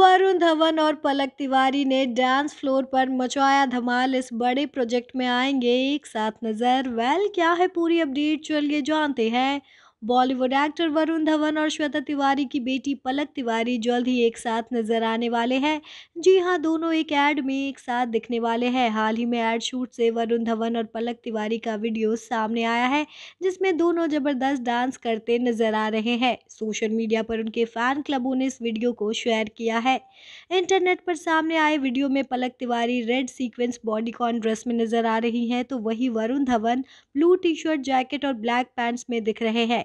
वरुण धवन और पलक तिवारी ने dance floor पर मचाया धमाल इस बड़े प्रोजेक्ट में आएंगे एक साथ नज़र वेल क्या है पूरी अपडेट चलिए जानते हैं बॉलीवुड एक्टर वरुण धवन और श्वेता तिवारी की बेटी पलक तिवारी जल्द ही एक साथ नजर आने वाले हैं जी हाँ दोनों एक ऐड में एक साथ दिखने वाले हैं हाल ही में ऐड शूट से वरुण धवन और पलक तिवारी का वीडियो सामने आया है जिसमें दोनों जबरदस्त डांस करते नजर आ रहे हैं सोशल मीडिया पर उनके फैन क्लबों ने इस वीडियो को शेयर किया है इंटरनेट पर सामने आए वीडियो में Palak Tiwari red sequins bodycon dress में नजर आ रही है तो वही Varun Dhawan blue T shirt jacket और ब्लैक पैंट्स में दिख रहे हैं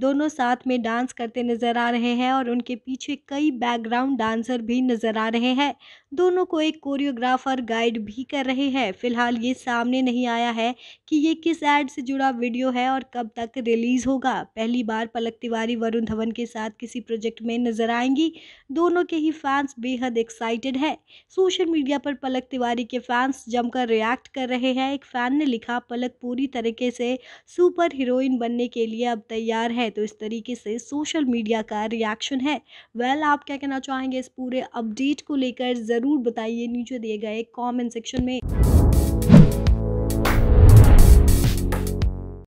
दोनों साथ में डांस करते नजर आ रहे हैं और उनके पीछे कई बैकग्राउंड डांसर भी नजर आ रहे हैं दोनों को एक कोरियोग्राफर गाइड भी कर रहे हैं फिलहाल ये सामने नहीं आया है कि ये किस एड से जुड़ा वीडियो है और कब तक रिलीज होगा पहली बार पलक तिवारी वरुण धवन के साथ किसी प्रोजेक्ट में नजर आएंगी दोनों के ही फैंस बेहद एक्साइटेड है सोशल मीडिया पर पलक तिवारी के फैंस जमकर रिएक्ट कर रहे हैं एक फैन ने लिखा पलक पूरी तरीके से सुपर हीरोइन बनने के लिए अब तैयार है है तो इस तरीके से सोशल मीडिया का रिएक्शन है वेल आप क्या कहना चाहेंगे इस पूरे अपडेट को लेकर ज़रूर बताइए नीचे दिए गए कॉमेंट सेक्शन में